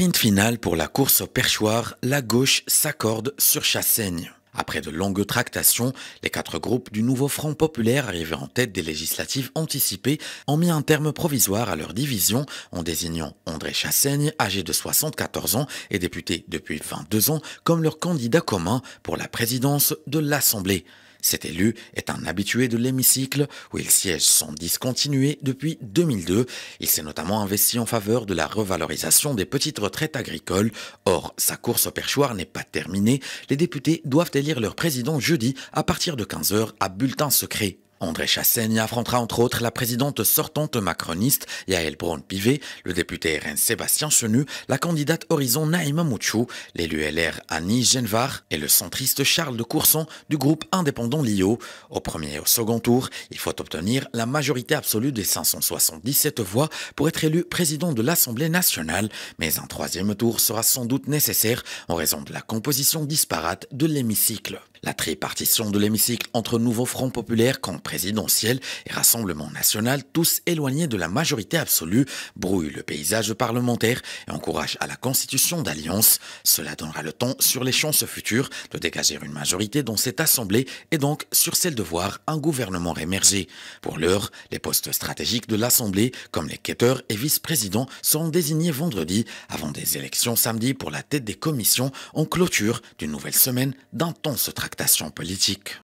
Finale final pour la course au perchoir, la gauche s'accorde sur Chassaigne. Après de longues tractations, les quatre groupes du nouveau Front populaire arrivés en tête des législatives anticipées ont mis un terme provisoire à leur division en désignant André Chassaigne, âgé de 74 ans et député depuis 22 ans, comme leur candidat commun pour la présidence de l'Assemblée. Cet élu est un habitué de l'hémicycle où il siège sans discontinuer depuis 2002. Il s'est notamment investi en faveur de la revalorisation des petites retraites agricoles. Or, sa course au perchoir n'est pas terminée. Les députés doivent élire leur président jeudi à partir de 15h à bulletin secret. André Chassaigne affrontera entre autres la présidente sortante macroniste Yael Braun-Pivet, le député RN Sébastien Chenu, la candidate Horizon Naïma Mouchou, l'élu LR Annie Genevard et le centriste Charles de Courson du groupe indépendant LIO. Au premier et au second tour, il faut obtenir la majorité absolue des 577 voix pour être élu président de l'Assemblée nationale, mais un troisième tour sera sans doute nécessaire en raison de la composition disparate de l'hémicycle. La tripartition de l'hémicycle entre nouveaux fronts populaires, camp présidentiel et Rassemblement national, tous éloignés de la majorité absolue, brouille le paysage parlementaire et encourage à la constitution d'alliances. Cela donnera le temps sur les chances futures de dégager une majorité dans cette assemblée et donc sur celle de voir un gouvernement émerger. Pour l'heure, les postes stratégiques de l'assemblée, comme les quêteurs et vice-présidents, seront désignés vendredi avant des élections samedi pour la tête des commissions en clôture d'une nouvelle semaine d'intense travail tractations politique.